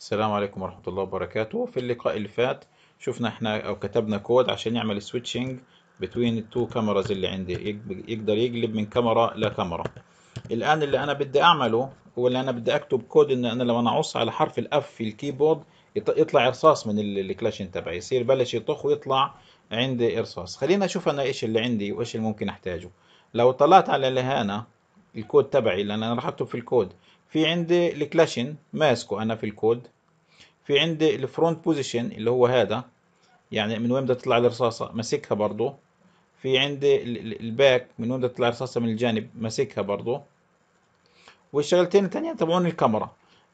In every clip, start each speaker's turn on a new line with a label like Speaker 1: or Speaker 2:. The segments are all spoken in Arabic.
Speaker 1: السلام عليكم ورحمة الله وبركاته في اللقاء اللي فات شفنا احنا او كتبنا كود عشان يعمل سويتشنج بتوين التو كاميراز اللي عندي يقدر يقلب من كاميرا لكاميرا الان اللي انا بدي اعمله هو اللي انا بدي اكتب كود ان انا لما اعص على حرف الاف في الكيبورد يطلع رصاص من الكلاشين تبعي يصير بلش يطخ ويطلع عندي رصاص خلينا اشوف انا ايش اللي عندي وايش اللي ممكن احتاجه لو طلعت على لهانه الكود تبعي لان انا راح في الكود في عندي الكلاشن ماسكه انا في الكود في عندي الفرونت بوزيشن اللي هو هذا يعني من وين بدها تطلع الرصاصه ماسكها برضه في عندي الباك من وين بدها تطلع الرصاصه من الجانب ماسكها برضه والشغلتين الثانيه تبعون الكاميرا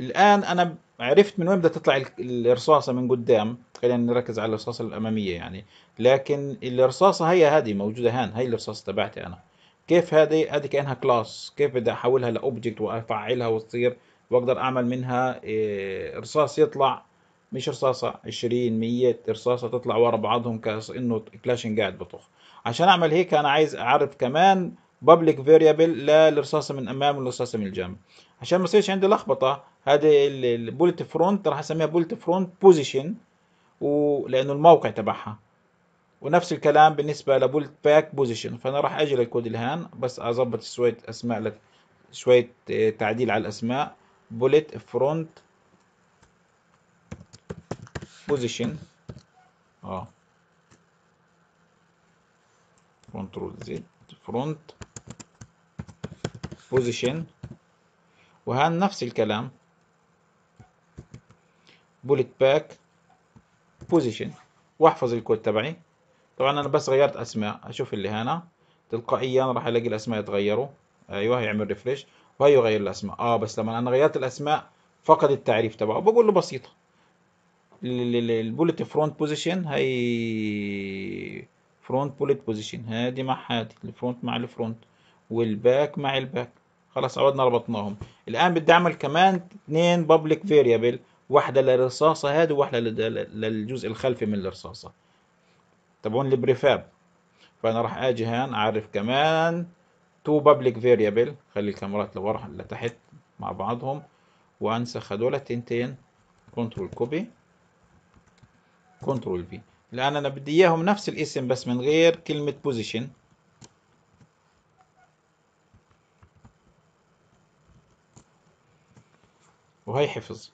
Speaker 1: الان انا عرفت من وين بدها تطلع الرصاصه من قدام خلينا نركز على الرصاصه الاماميه يعني لكن الرصاصه هي هذه موجوده هان هي الرصاصه تبعتي انا كيف هذه هذه كانها كلاس كيف بدي احولها لاوبجكت وافعلها وتصير واقدر اعمل منها إيه، رصاص يطلع مش رصاصه 20 100 رصاصه تطلع ورا بعضهم كانه كلاشين قاعد بطخ عشان اعمل هيك انا عايز اعرف كمان بابليك فيريبل للرصاصه من امام والرصاصه من الجنب عشان ما يصيرش عندي لخبطه هذه البولت فرونت راح اسميها بولت فرونت بوزيشن ولانه الموقع تبعها ونفس الكلام بالنسبة لبولت باك بوزيشن فأنا راح أجي للكود الهان بس أظبط شوية أسماء لك شوية آه، تعديل على الأسماء بولت فرونت بوزيشن اه كنترول زد فرونت بوزيشن وهان نفس الكلام بولت باك بوزيشن واحفظ الكود تبعي طبعا انا بس غيرت اسماء اشوف اللي هنا تلقائيا راح الاقي الاسماء يتغيروا ايوه هيعمل ريفريش وهي يغير الاسماء اه بس لما انا غيرت الاسماء فقد التعريف تبعه بقول له بسيطه البوليت فرونت بوزيشن هي فرونت بوليت بوزيشن هادي مع هادي الفرونت مع الفرونت والباك مع الباك خلاص عودنا ربطناهم الان بدي اعمل كمان اثنين بابليك فيريبل واحده للرصاصه هذه وواحده للجزء الخلفي من الرصاصه تبعون البريفاب فانا راح اجي هان اعرف كمان تو بابليك فيريبل خلي الكاميرات لورا لتحت مع بعضهم وانسخ هذول التنتين كنترول كوبي كنترول في الان انا بدي اياهم نفس الاسم بس من غير كلمه بوزيشن وهي حفظ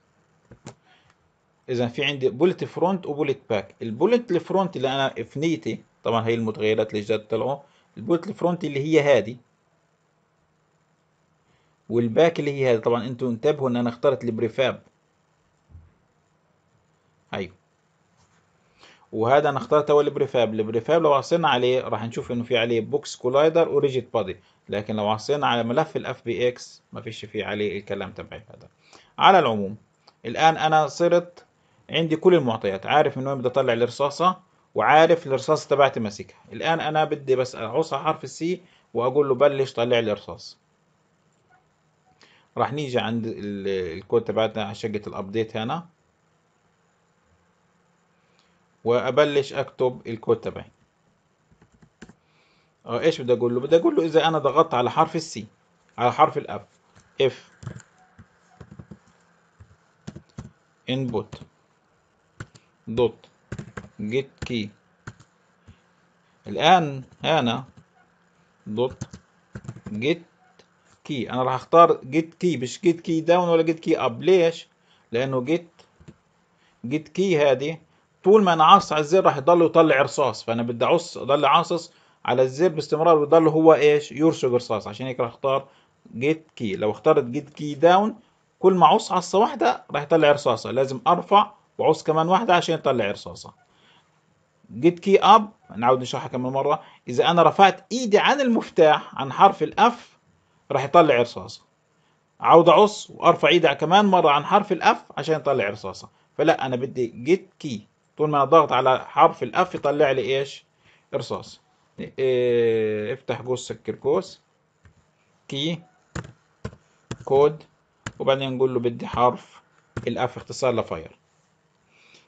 Speaker 1: اذا في عندي بولت فرونت وبولت باك البولت الفرونت اللي انا في نيتي طبعا هي المتغيرات اللي جات طلعوا البولت الفرونت اللي هي هذه والباك اللي هي هذه طبعا انتوا انتبهوا ان انا اخترت البريفاب ايوه وهذا انا اخترت هو البريفاب البريفاب لو عصينا عليه راح نشوف انه في عليه بوكس كولايدر وريجيد بادي لكن لو عصينا على ملف الاف بي اكس ما فيش فيه عليه الكلام تبعي هذا على العموم الان انا صرت عندي كل المعطيات عارف من وين بدي اطلع الرصاصه وعارف الرصاصه تبعتي ماسكها الان انا بدي بس اعوص على حرف السي واقول له بلش طلع لي رصاص راح نيجي عند الكود تبعتنا على شقه الابديت هنا وابلش اكتب الكود تبعي اه ايش بدي اقول له بدي اقول له اذا انا ضغطت على حرف السي على حرف الاف اف انبوت دوت جيت كي الآن هنا دوت جيت كي أنا راح أختار جيت كي مش جيت كي داون ولا جيت كي أب ليش؟ لأنه جيت جيت كي هذه طول ما أنا عاصص على الزر راح يضل يطلع رصاص فأنا بدي أعص أضل عاصص على الزر باستمرار ويضل هو إيش؟ يرشق رصاص عشان هيك راح أختار جيت كي لو اخترت جيت كي داون كل ما اعص عصه واحده راح يطلع رصاصه لازم ارفع بعوز كمان واحدة عشان يطلع رصاصة جيت كي اب نعود نشرحها كمان مرة اذا انا رفعت ايدي عن المفتاح عن حرف الاف راح يطلع رصاصة عاود اعص وارفع ايدي كمان مرة عن حرف الاف عشان يطلع رصاصة فلا انا بدي جيت كي طول ما انا ضاغط على حرف الاف يطلع لي ايش رصاص إيه افتح قوس سكر قوس كي كود وبعدين نقول له بدي حرف الاف اختصار لفاير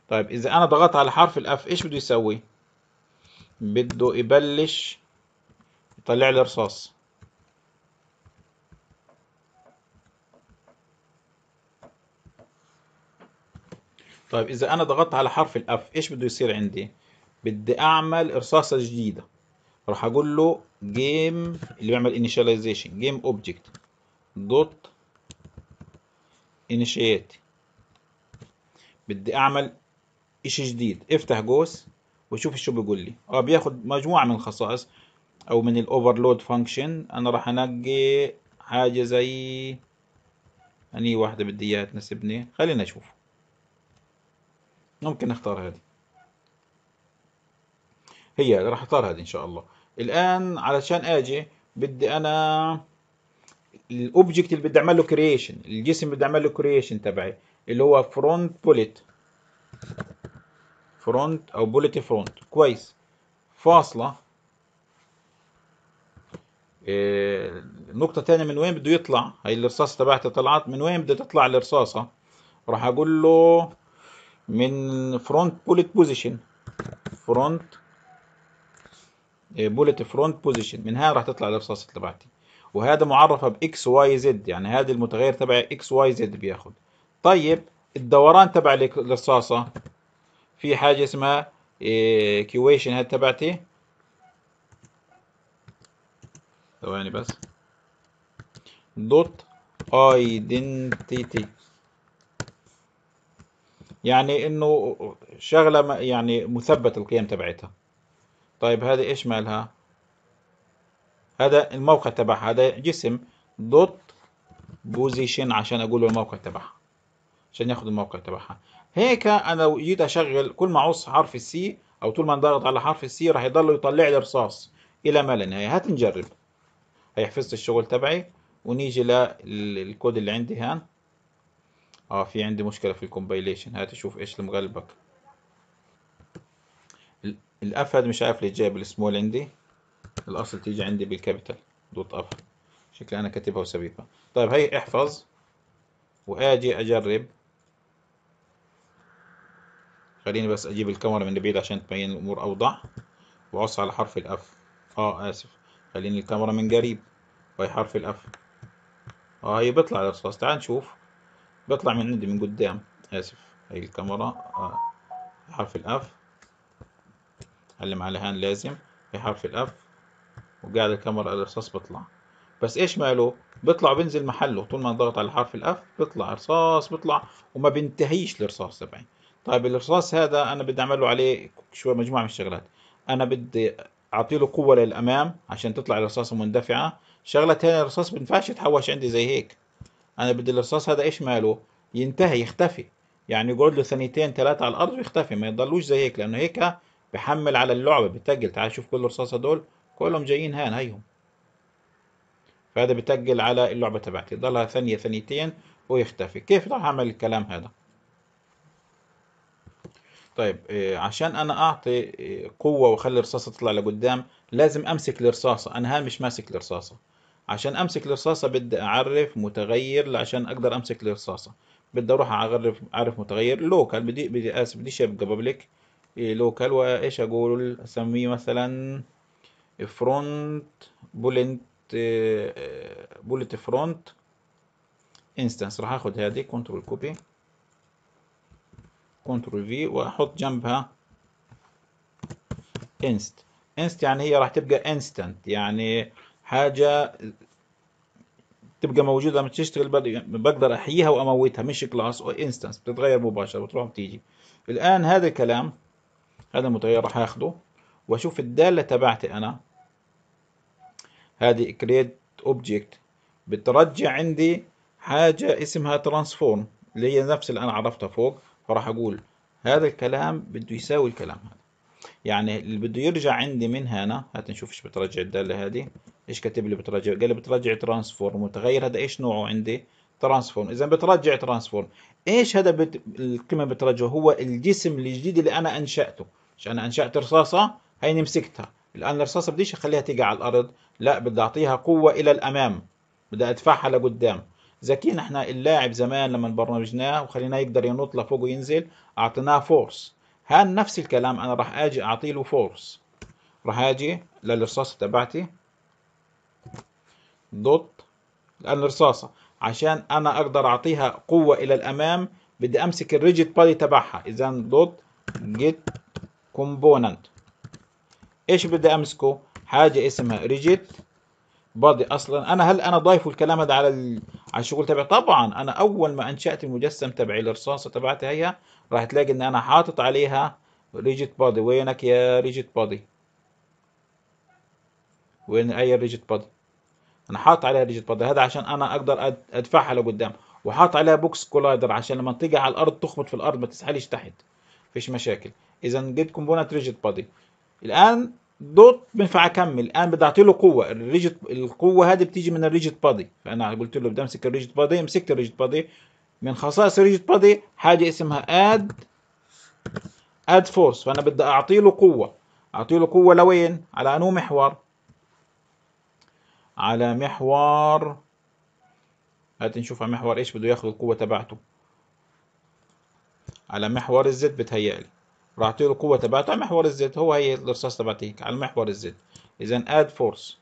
Speaker 1: طيب إذا أنا ضغطت على حرف الأف إيش بده يسوي؟ بده يبلش يطلع لي رصاص طيب إذا أنا ضغطت على حرف الأف إيش بده يصير عندي؟ بدي أعمل رصاصة جديدة راح أقول له جيم اللي بيعمل انيشاليزيشن جيم أوبجكت دوت انيشيت بدي أعمل إشي جديد افتح جوس وشوف شو بيقول لي اه بياخد مجموعة من الخصائص او من الاوفرلود فانكشن انا راح انقي حاجة زي اني واحدة بدي اياها تناسبني خلينا نشوف ممكن نختار هذه هي راح اختار هذه ان شاء الله الان علشان اجي بدي انا الاوبجكت اللي بدي اعمل له كرييشن الجسم بدي اعمل له كرييشن تبعي اللي هو فرونت بوليت فرونت او بوليت فرونت كويس فاصله إيه نقطه تانية من وين بده يطلع هي الرصاصه تبعتي طلعت من وين بدها تطلع الرصاصه راح اقول له من فرونت بوليت بوزيشن فرونت بوليت فرونت بوزيشن من هنا راح تطلع الرصاصه تبعتي وهذا معرفه باكس واي زد يعني هذا المتغير تبعي اكس واي زد بياخد طيب الدوران تبع الرصاصه في حاجه اسمها كويشن هاد تبعتي ثواني بس دوت ايدنتيتي يعني انه شغله يعني مثبت القيم تبعتها طيب هذه ايش مالها هذا الموقع تبعها هذا جسم دوت بوزيشن عشان اقول له الموقع تبعها عشان ياخذ الموقع تبعها هيك انا لو جيت اشغل كل ما اعص حرف السي او طول ما انضغط على حرف السي راح يضل يطلع لي رصاص الى ما لا نهايه هات نجرب هي حفظت الشغل تبعي ونيجي للكود اللي عندي هان اه في عندي مشكله في الكومبايليشن هات شوف ايش اللي الاف هذا مش عارف ليه جايب السمول عندي الاصل تيجي عندي بالكابيتال دوت اب شكلي انا كاتبها وسبيبها طيب هي احفظ واجي اجرب خليني بس اجيب الكاميرا من بعيد عشان تبين الامور اوضح وعص على حرف الاف اه اسف خليني الكاميرا من قريب وهي حرف الاف اه هي بيطلع الرصاص تعال نشوف بيطلع من عندي من قدام اسف هي الكاميرا آه. حرف الاف علم على هان لازم هي حرف الاف وقاعد الكاميرا الرصاص بيطلع بس ايش ماله بيطلع بينزل محله طول ما نضغط على حرف الاف بيطلع رصاص بيطلع وما بينتهيش الرصاص تبعي طيب الرصاص هذا انا بدي اعمل له عليه شوي مجموعه من الشغلات انا بدي اعطي له قوه للامام عشان تطلع الرصاصه مندفعه شغله ثانيه الرصاص ما بينفعش يتحوش عندي زي هيك انا بدي الرصاص هذا ايش ماله ينتهي يختفي يعني يقعد له ثانيتين ثلاثه على الارض ويختفي ما يضلوش زي هيك لانه هيك بحمل على اللعبه بتقل تعال شوف كل الرصاصه دول كلهم جايين هان هيهم فهذا بتقل على اللعبه تبعتي ضلها ثانيه ثانيتين ويختفي كيف راح اعمل الكلام هذا طيب إيه، عشان انا اعطي إيه، قوه واخلي الرصاصه تطلع لقدام لازم امسك الرصاصه انا ها مش ماسك الرصاصه عشان امسك الرصاصه بدي اعرف متغير عشان اقدر امسك الرصاصه بدي اروح اعرف اعرف متغير لوكال بدي بدي اسف بديش ابقى بابليك لوكال وايش اقول اسميه مثلا فرونت بولنت بولت فرونت انستنس راح اخد هذه كنترول كوبي كنترول في واحط جنبها انست انست يعني هي راح تبقى انستنت يعني حاجه تبقى موجوده لما تشتغل بقدر احييها واموتها مش كلاس او انستنس بتتغير مباشره بتروح بتيجي الان هذا الكلام هذا المتغير راح اخده واشوف الداله تبعتي انا هذه كريت اوبجكت بترجع عندي حاجه اسمها ترانسفورم اللي هي نفس اللي انا عرفتها فوق فراح أقول هذا الكلام بده يساوي الكلام هذا يعني اللي بده يرجع عندي من هنا هات نشوف ايش بترجع الداله هذه ايش كاتب لي بترجع قال لي بترجع ترانسفورم متغير هذا ايش نوعه عندي ترانسفورم اذا بترجع ترانسفورم ايش هذا بت... القيمه بترجعه هو الجسم الجديد اللي انا انشاته مش انا انشات رصاصه هيني مسكتها الان الرصاصه بديش اخليها تيجي على الارض لا بدي اعطيها قوه الى الامام بدي ادفعها لقدام زكي احنا اللاعب زمان لما برمجناه وخليناه يقدر ينط لفوق وينزل اعطيناه فورس هان نفس الكلام انا راح اجي اعطي له فورس راح اجي للرصاصه تبعتي دوت لان الرصاصه عشان انا اقدر اعطيها قوه الى الامام بدي امسك الريجيت بادي تبعها اذا دوت جيت كومبوننت ايش بدي امسكه حاجه اسمها ريجيت بادي اصلا انا هل انا ضايف الكلام هذا على ال... على الشغل تبعي طبعا انا اول ما انشات المجسم تبعي الرصاصه تبعتي هي راح تلاقي ان انا حاطط عليها ريجيت بادي وينك يا ريجيت بادي وين اي ريجيت بادي انا حاطط عليها ريجيت بادي هذا عشان انا اقدر ادفعها لقدام وحاطط عليها بوكس كولايدر عشان لما تيجي على الارض تخبط في الارض ما تسحلش تحت فيش مشاكل اذا جيت كومبوننت ريجيت بادي الان دوت بينفع اكمل الان بدي اعطي له قوه الريجيت القوه هذه بتيجي من الريجيت بادي فانا قلت له بدي امسك الريجيت بادي مسكت الريجيت بادي من خصائص الريجيت بادي حاجه اسمها اد اد فورس فانا بدي اعطي له قوه اعطي له قوه لوين على انو محور على محور هات نشوف على محور ايش بده ياخذ القوه تبعته على محور الزد بتهيألي راح تعطي له القوه تبعته على محور الزد هو هي الرصاص تبعتي هيك على محور الزد اذا اد فورس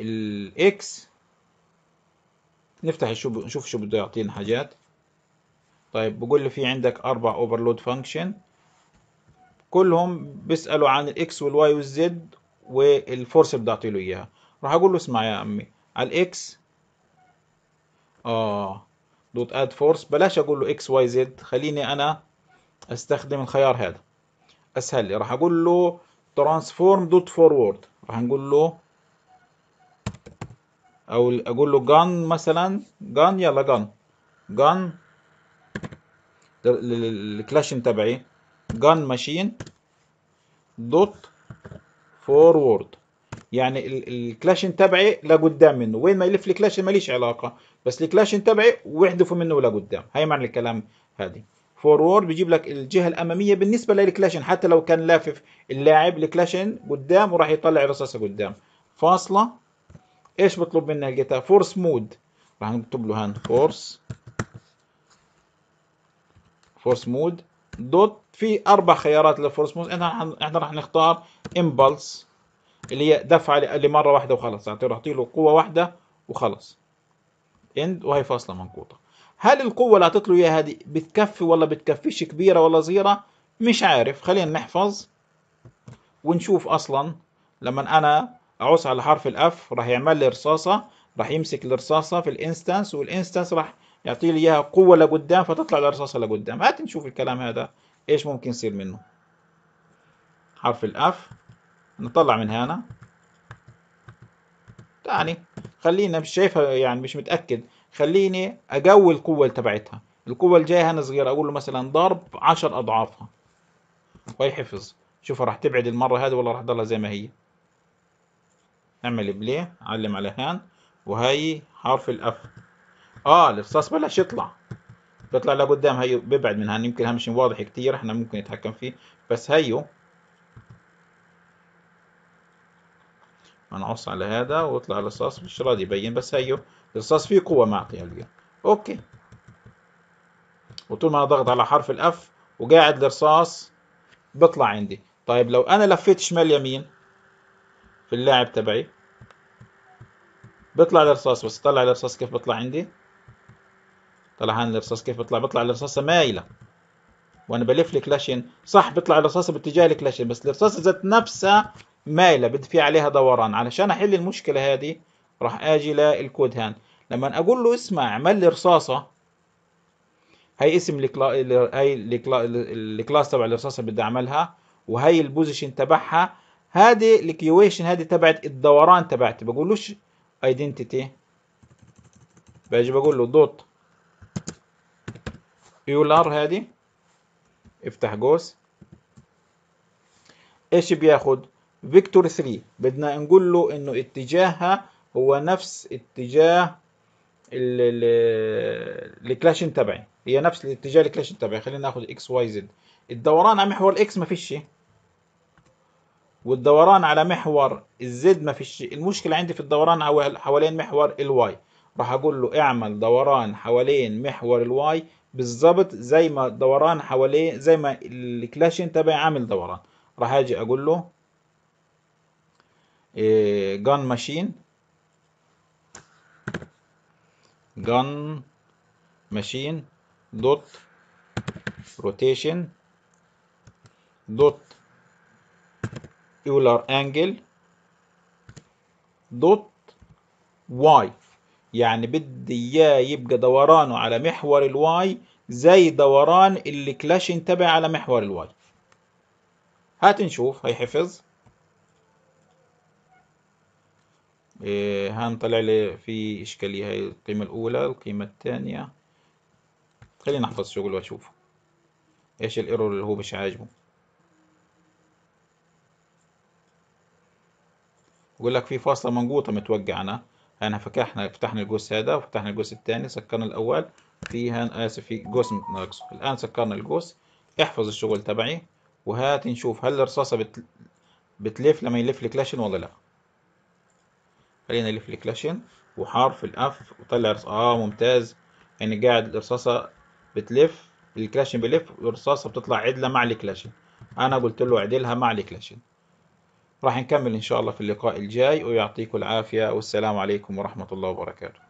Speaker 1: الاكس نفتح شو نشوف شو بده يعطينا حاجات طيب بقول لي في عندك اربع اوفرلود فانكشن كلهم بيسالوا عن الاكس والواي والزد والفورس اللي بدي اعطي له اياها راح اقول له اسمع يا عمي على الاكس اه دوت اد فورس بلاش اقول له اكس واي زد خليني انا استخدم الخيار هذا اسهل لي راح اقول له ترانسفورم دوت فورورد راح نقول له او اقول له جان مثلا جان يلا جان جان الكلاشن تبعي جان ماشين دوت فورورد يعني الكلاشن تبعي لقدام منه وين ما يلف الكلاشن ماليش علاقه بس الكلاشن تبعي ويحذفوا منه لقدام هاي معنى الكلام هذه فورورد بيجيب لك الجهه الاماميه بالنسبه للكلاشن حتى لو كان لافف اللاعب الكلاشن قدام وراح يطلع الرصاصه قدام فاصله ايش بطلب منا الجيتا فورس مود راح نكتب له هان فورس فورس مود دوت في اربع خيارات للفورس مود احنا احنا راح نختار امبلس اللي هي دفعه لمره واحده وخلاص يعني تعطي له قوه واحده وخلص اند وهي فاصله منقوطه هل القوه اللي له اياها هذه بتكفي ولا بتكفيش كبيره ولا صغيره مش عارف خلينا نحفظ ونشوف اصلا لما انا اعوص على حرف الاف راح يعمل لي رصاصه راح يمسك الرصاصه في الانستنس والانستنس راح يعطي لي اياها قوه لقدام فتطلع الرصاصه لقدام هات نشوف الكلام هذا ايش ممكن يصير منه حرف الاف نطلع من هنا يعني خلينا مش شايفها يعني مش متاكد خليني اقوي القوه تبعتها القوه الجايه انا صغيره اقول له مثلا ضرب عشر اضعافها ويحفظ شوف راح تبعد المره هذه ولا راح تضلها زي ما هي اعمل بلاي علم على هان وهي حرف الاف اه الرصاص بلش يطلع بيطلع لقدام هيو بيبعد من هان يمكن مش واضح كتير احنا ممكن نتحكم فيه بس هيو هنعص على هذا ويطلع الرصاص مش راضي يبين بس هيو الرصاص فيه قوة معطيها اليوم اوكي وطول ما انا ضغط على حرف الاف وقاعد الرصاص بيطلع عندي طيب لو انا لفيت شمال يمين في اللاعب تبعي بيطلع الرصاص بس طلع الرصاص كيف بيطلع عندي طلع هان الرصاص كيف بيطلع بيطلع الرصاصة مايلة وانا بلف الكلاشين صح بيطلع الرصاصة باتجاه الكلاشين بس الرصاصة ذات نفسها مايله بدي في عليها دوران علشان احل المشكله هذه راح اجي للكود هان لما اقول له اسمع اعمل لي رصاصه هي اسم الكلا... هي الكلاس تبع الرصاصه اللي بدي اعملها وهي البوزيشن تبعها هذه الكيويشن هذه تبعت الدوران تبعتي بقولوش ايدنتيتي باجي بقول له دوت يولار هذه افتح قوس ايش بياخذ فيكتور 3 بدنا نقول له انه اتجاهها هو نفس اتجاه الكلاشن تبعي هي نفس الاتجاه الكلاشن تبعي خلينا ناخذ اكس واي زد الدوران على محور الاكس ما فيش والدوران على محور الزد ما فيش المشكله عندي في الدوران حوالين محور الواي راح اقول له اعمل دوران حوالين محور الواي بالظبط زي ما دوران حوالين زي ما الكلاشن تبعي عامل دوران راح اجي اقول له جان ماشين جان ماشين دوت روتيشن دوت ايولر انجل دوت واي يعني بدي اياه يبقى دورانه على محور الواي زي دوران الكلاشن تبع على محور الواي هات نشوف هيحفظ إيه، هان طلع لي في إشكالية هاي القيمة الأولى القيمة الثانية خلينا نحفظ شغل وأشوف إيش الإيرور اللي هو مش عاجبه يقول لك في فاصلة منقوطة متوقعة أنا هنا فتحنا فتحنا القوس هذا وفتحنا القوس الثاني سكرنا الأول في هان آسف في قوس ناقص الآن سكرنا القوس احفظ الشغل تبعي وهات نشوف هل الرصاصة بت... بتلف لما يلف الكلاشن ولا لأ خلينا نلف الكلاشن وحرف الاف وطلع رصاصة اه ممتاز يعني قاعد الرصاصة بتلف الكلاشن بيلف والرصاصة بتطلع عدلة مع الكلاشن انا قلت له اعدلها مع الكلاشن راح نكمل ان شاء الله في اللقاء الجاي ويعطيكم العافية والسلام عليكم ورحمة الله وبركاته